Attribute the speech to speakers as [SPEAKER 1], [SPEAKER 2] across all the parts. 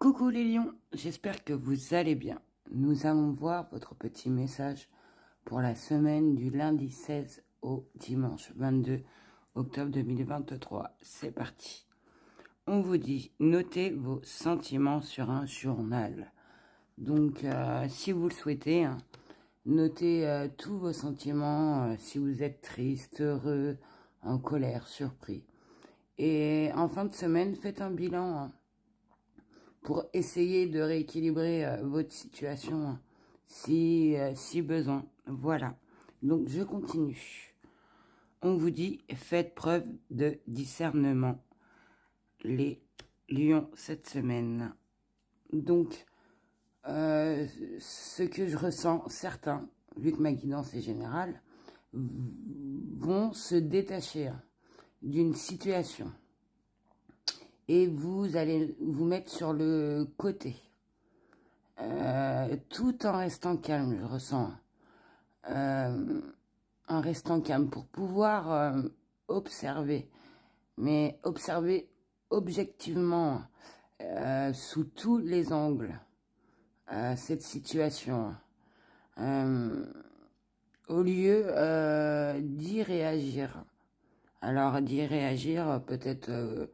[SPEAKER 1] Coucou les lions, j'espère que vous allez bien. Nous allons voir votre petit message pour la semaine du lundi 16 au dimanche 22 octobre 2023. C'est parti. On vous dit, notez vos sentiments sur un journal. Donc, euh, si vous le souhaitez, hein, notez euh, tous vos sentiments, euh, si vous êtes triste, heureux, en colère, surpris. Et en fin de semaine, faites un bilan. Hein pour essayer de rééquilibrer euh, votre situation si, euh, si besoin. Voilà. Donc, je continue. On vous dit, faites preuve de discernement. Les lions cette semaine. Donc, euh, ce que je ressens, certains, vu que ma guidance est générale, vont se détacher d'une situation et vous allez vous mettre sur le côté. Euh, tout en restant calme, je ressens. Euh, en restant calme pour pouvoir euh, observer. Mais observer objectivement, sous tous les angles, cette situation. au lieu d'y réagir. Alors d'y réagir, peut-être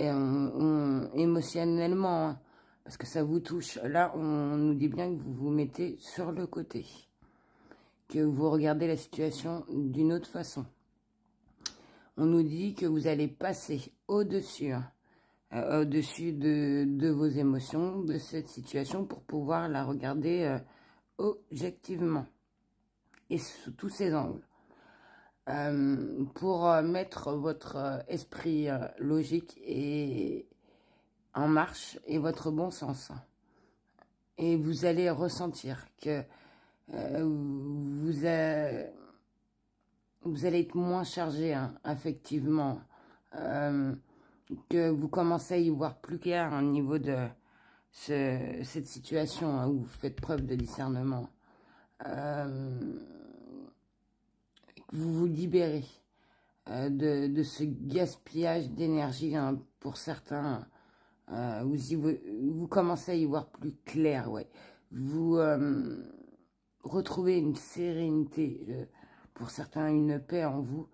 [SPEAKER 1] euh, et émotionnellement, hein, parce que ça vous touche. Là, on, nous dit bien que vous vous mettez sur le côté, que vous regardez la situation d'une autre façon. On nous dit que vous allez passer au-dessus, hein, euh, au-dessus de, vos émotions, de cette situation, pour pouvoir la regarder euh, objectivement, et sous tous ses angles. Euh, pour euh, mettre votre euh, esprit logique et en marche et votre bon sens. Et vous allez ressentir que vous, allez être moins chargé effectivement affectivement, que vous commencez à y voir plus clair au niveau de ce, cette situation hein, où vous faites preuve de discernement vous vous libérez euh, de, ce gaspillage d'énergie. Hein, pour certains, euh, vous, commencez à y voir plus clair. Ouais. Vous euh, retrouvez une sérénité, pour certains une paix en vous.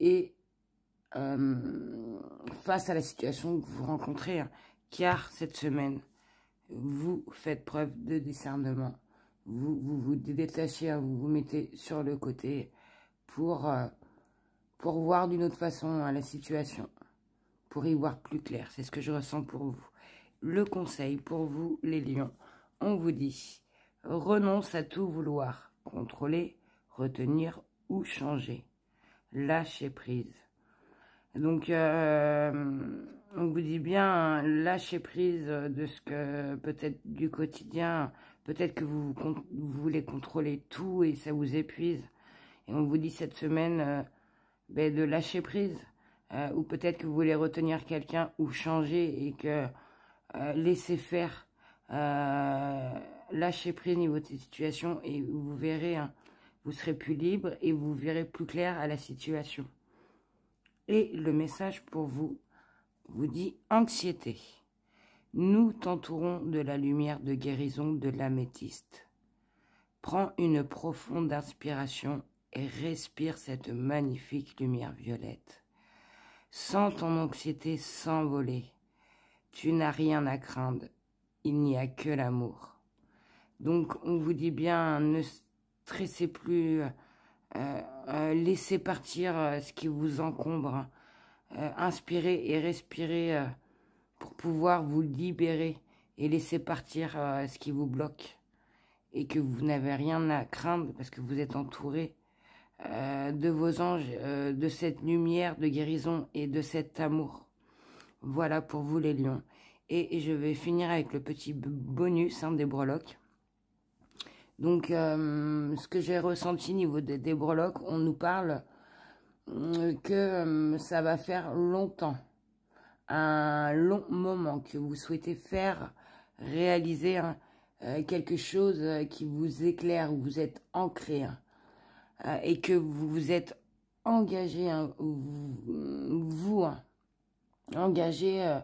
[SPEAKER 1] et face à la situation que vous rencontrez, hein, car cette semaine, vous faites preuve de discernement vous, vous détachez, hein, vous vous mettez sur le côté pour, euh, pour voir d'une autre façon hein, la situation, pour y voir plus clair. C'est ce que je ressens pour vous. Le conseil pour vous, les lions, on vous dit, renonce à tout vouloir, contrôler, retenir ou changer. Lâchez prise. Donc, euh, on vous dit bien, hein, lâchez prise de ce que peut-être du quotidien Peut-être que vous, voulez contrôler tout et ça vous épuise. Et on vous dit cette semaine euh, ben, de lâcher prise. Euh, ou peut-être que vous voulez retenir quelqu'un ou changer et que euh, laissez faire. lâchez prise niveau de situation et vous verrez, hein, vous serez plus libre et vous verrez plus clair à la situation. Et le message pour vous vous dit anxiété. Nous t'entourons de la lumière de guérison de l'améthyste. Prends une profonde inspiration et respire cette magnifique lumière violette. Sens ton anxiété s'envoler. Tu n'as rien à craindre, il n'y a que l'amour. Donc on vous dit bien, ne stressez plus, euh, euh, laissez partir euh, ce qui vous encombre, inspirez et respirez pour pouvoir vous libérer et laisser partir euh, ce qui vous bloque et que vous n'avez rien à craindre parce que vous êtes entouré euh, de vos anges, euh, de cette lumière de guérison et de cet amour. Voilà pour vous les lions. Et, je vais finir avec le petit bonus hein, des breloques. Donc, ce que j'ai ressenti au niveau des, des breloques, on nous parle que ça va faire longtemps un long moment, que vous souhaitez faire, réaliser hein, euh, quelque chose euh, qui vous éclaire, où vous êtes ancré hein, euh, et que vous vous êtes engagé, hein, vous, engagé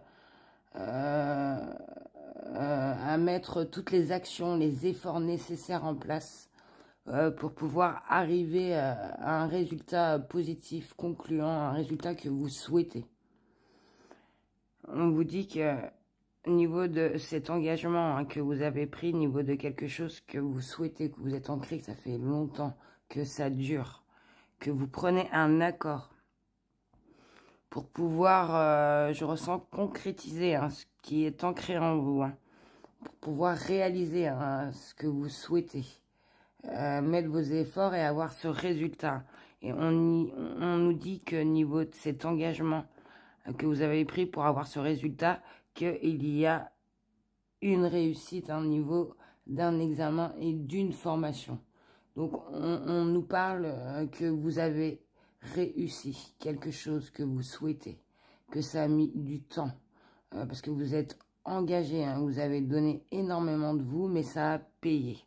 [SPEAKER 1] à mettre toutes les actions, les efforts nécessaires en place pour pouvoir arriver à un résultat positif, concluant, un résultat que vous souhaitez on vous dit que niveau de cet engagement hein, que vous avez pris, au niveau de quelque chose que vous souhaitez, que vous êtes ancré, que ça fait longtemps, que ça dure, que vous prenez un accord pour pouvoir, euh, je ressens, concrétiser hein, ce qui est ancré en vous, hein, pour pouvoir réaliser ce que vous souhaitez, euh, mettre vos efforts et avoir ce résultat. Et on, on nous dit que niveau de cet engagement, que vous avez pris pour avoir ce résultat qu'il y a une réussite au niveau d'un examen et d'une formation. Donc, on, nous parle euh, que vous avez réussi quelque chose que vous souhaitez, que ça a mis du temps, euh, parce que vous êtes engagé, hein, vous avez donné énormément de vous, mais ça a payé.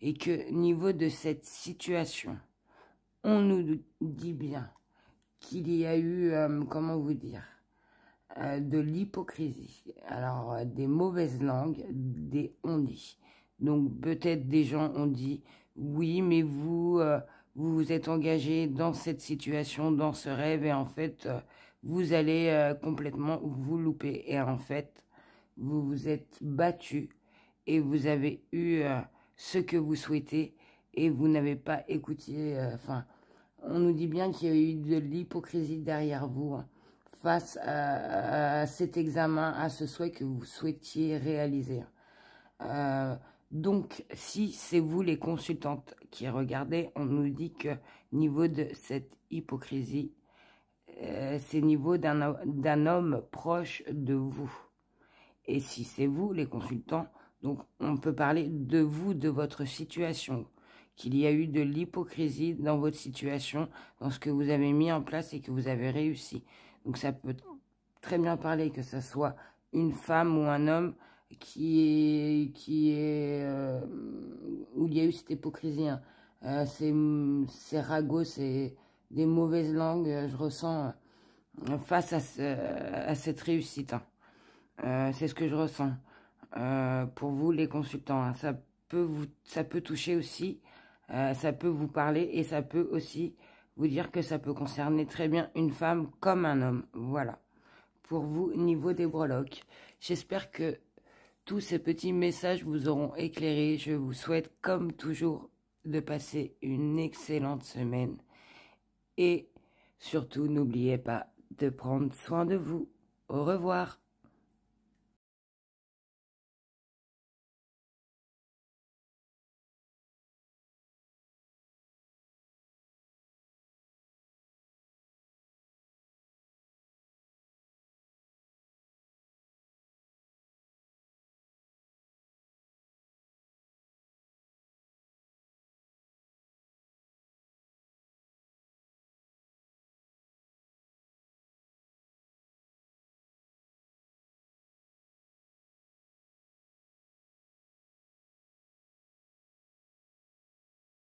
[SPEAKER 1] Et que niveau de cette situation, on nous dit bien qu'il y a eu, euh, comment vous dire, euh, de l'hypocrisie. Alors, euh, des mauvaises langues, des on dit. Donc, peut-être des gens ont dit, oui, mais vous, vous vous êtes engagé dans cette situation, dans ce rêve, et en fait, vous allez complètement vous louper. Et en fait, vous vous êtes battu et vous avez eu ce que vous souhaitez et vous n'avez pas écouté, enfin, on nous dit bien qu'il y a eu de l'hypocrisie derrière vous hein, face à, cet examen, à ce souhait que vous souhaitiez réaliser. Hein. Euh, donc, si c'est vous les consultantes qui regardez, on nous dit que niveau de cette hypocrisie, euh, c'est niveau d'un homme proche de vous. Et si c'est vous les consultants, donc on peut parler de vous, de votre situation qu'il y a eu de l'hypocrisie dans votre situation, dans ce que vous avez mis en place et que vous avez réussi. Donc ça peut très bien parler que ce soit une femme ou un homme qui est, qui est euh, où il y a eu cette hypocrisie. Hein. Euh, ces, ragots, ces des mauvaises langues, euh, je ressens face à, cette réussite. Hein. c'est ce que je ressens. pour vous, les consultants, hein. ça, peut vous, ça peut toucher aussi euh, ça peut vous parler et ça peut aussi vous dire que ça peut concerner très bien une femme comme un homme. Voilà, pour vous, niveau des breloques. J'espère que tous ces petits messages vous auront éclairé. Je vous souhaite, comme toujours, de passer une excellente semaine. Et surtout, n'oubliez pas de prendre soin de vous. Au revoir.